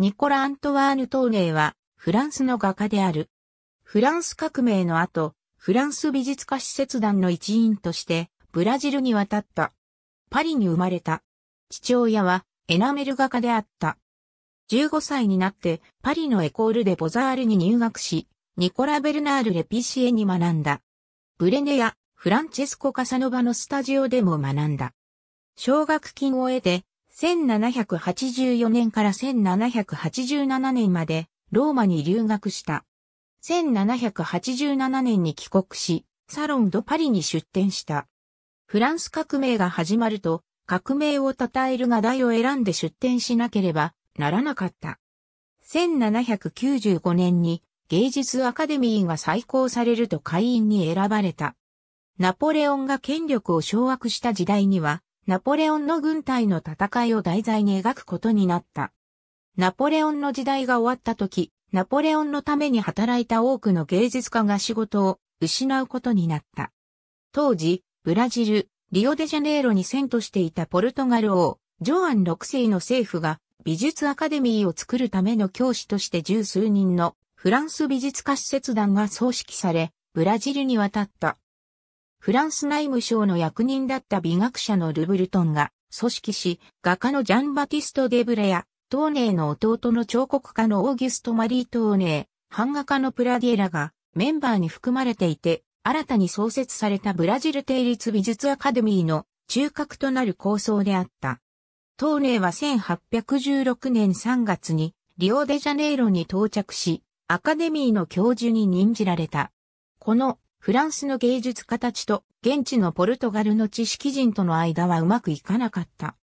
ニコラ・アントワーヌ・トーネーは、フランスの画家である。フランス革命の後、フランス美術家使節団の一員として、ブラジルに渡った。パリに生まれた。父親は、エナメル画家であった。15歳になって、パリのエコールでボザールに入学し、ニコラ・ベルナール・レピシエに学んだ。ブレネや、フランチェスコ・カサノバのスタジオでも学んだ。奨学金を得て、1784年から1787年までローマに留学した。1787年に帰国し、サロンドパリに出展した。フランス革命が始まると、革命を称える画題を選んで出展しなければならなかった。1795年に芸術アカデミーが再考されると会員に選ばれた。ナポレオンが権力を掌握した時代には、ナポレオンの軍隊の戦いを題材に描くことになった。ナポレオンの時代が終わった時、ナポレオンのために働いた多くの芸術家が仕事を失うことになった。当時、ブラジル、リオデジャネイロに遷都していたポルトガル王、ジョアン6世の政府が美術アカデミーを作るための教師として十数人のフランス美術家施設団が創式され、ブラジルに渡った。フランス内務省の役人だった美学者のルブルトンが組織し、画家のジャン・バティスト・デブレや、トーネーの弟の彫刻家のオーギュスト・マリー・トーネー、版画家のプラディエラがメンバーに含まれていて、新たに創設されたブラジル定立美術アカデミーの中核となる構想であった。トーネーは1816年3月にリオデジャネイロに到着し、アカデミーの教授に任じられた。このフランスの芸術家たちと現地のポルトガルの知識人との間はうまくいかなかった。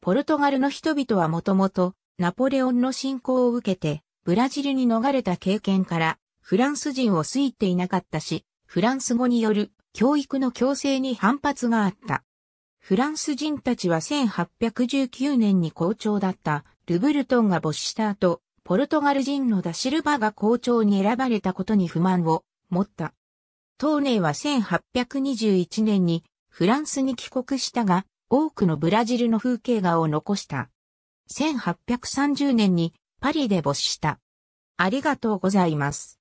ポルトガルの人々はもともとナポレオンの侵攻を受けてブラジルに逃れた経験からフランス人を好いていなかったし、フランス語による教育の強制に反発があった。フランス人たちは1819年に校長だったルブルトンが没した後、ポルトガル人のダシルバが校長に選ばれたことに不満を持った。トーネイは1821年にフランスに帰国したが、多くのブラジルの風景画を残した。1830年にパリで没した。ありがとうございます。